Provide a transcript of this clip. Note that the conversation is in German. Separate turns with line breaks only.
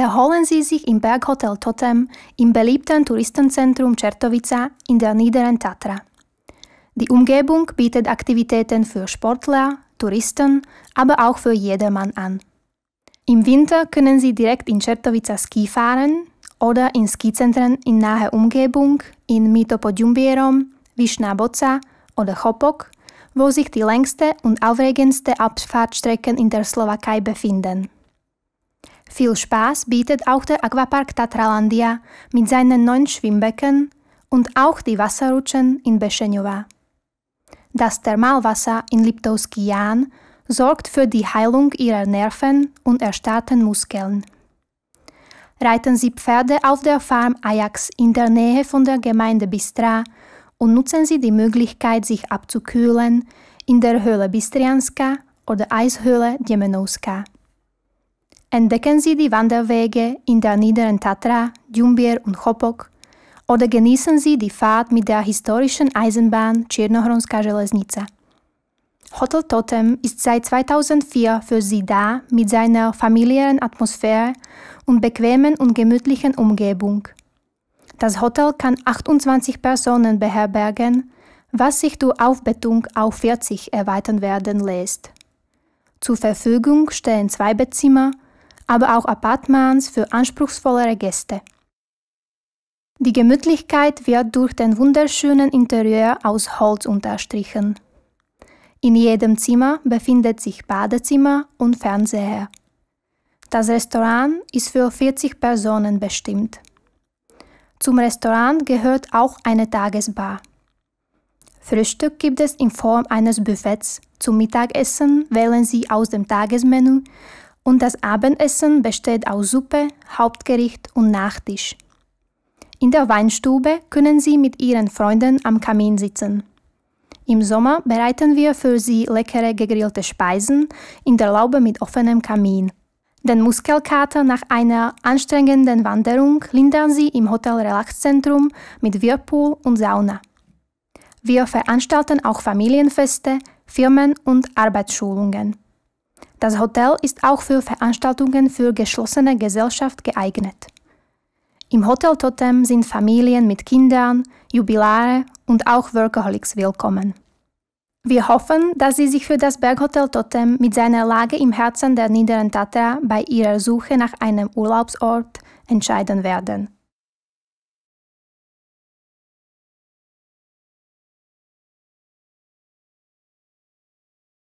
erholen sie sich im Berghotel Totem im beliebten Touristenzentrum Czertowica in der Niederen Tatra. Die Umgebung bietet Aktivitäten für Sportler, Touristen, aber auch für jedermann an. Im Winter können Sie direkt in Czertowica Ski fahren oder in Skizentren in naher Umgebung in Mitopodjumbierom, Vischnaboca oder Hopok, wo sich die längste und aufregendste Abfahrtstrecken in der Slowakei befinden. Viel Spaß bietet auch der Aquapark Tatralandia mit seinen neuen Schwimmbecken und auch die Wasserrutschen in Beschenjowa. Das Thermalwasser in Liptowski-Jan sorgt für die Heilung ihrer Nerven und erstarrten Muskeln. Reiten Sie Pferde auf der Farm Ajax in der Nähe von der Gemeinde Bistra und nutzen Sie die Möglichkeit, sich abzukühlen in der Höhle Bistrianska oder Eishöhle Djemenowska entdecken Sie die Wanderwege in der Niederen Tatra, Djumbir und Chopok oder genießen Sie die Fahrt mit der historischen Eisenbahn Tschernohronska Železnica. Hotel Totem ist seit 2004 für Sie da mit seiner familiären Atmosphäre und bequemen und gemütlichen Umgebung. Das Hotel kann 28 Personen beherbergen, was sich durch Aufbettung auf 40 erweitern werden lässt. Zur Verfügung stehen zwei Bettzimmer aber auch Apartments für anspruchsvollere Gäste. Die Gemütlichkeit wird durch den wunderschönen Interieur aus Holz unterstrichen. In jedem Zimmer befindet sich Badezimmer und Fernseher. Das Restaurant ist für 40 Personen bestimmt. Zum Restaurant gehört auch eine Tagesbar. Frühstück gibt es in Form eines Buffets. Zum Mittagessen wählen Sie aus dem Tagesmenü und das Abendessen besteht aus Suppe, Hauptgericht und Nachtisch. In der Weinstube können Sie mit Ihren Freunden am Kamin sitzen. Im Sommer bereiten wir für Sie leckere gegrillte Speisen in der Laube mit offenem Kamin. Den Muskelkater nach einer anstrengenden Wanderung lindern Sie im Hotel Relaxzentrum mit Whirlpool und Sauna. Wir veranstalten auch Familienfeste, Firmen- und Arbeitsschulungen. Das Hotel ist auch für Veranstaltungen für geschlossene Gesellschaft geeignet. Im Hotel Totem sind Familien mit Kindern, Jubilare und auch Workaholics willkommen. Wir hoffen, dass Sie sich für das Berghotel Totem mit seiner Lage im Herzen der Niederen Tatra bei Ihrer Suche nach einem Urlaubsort entscheiden werden.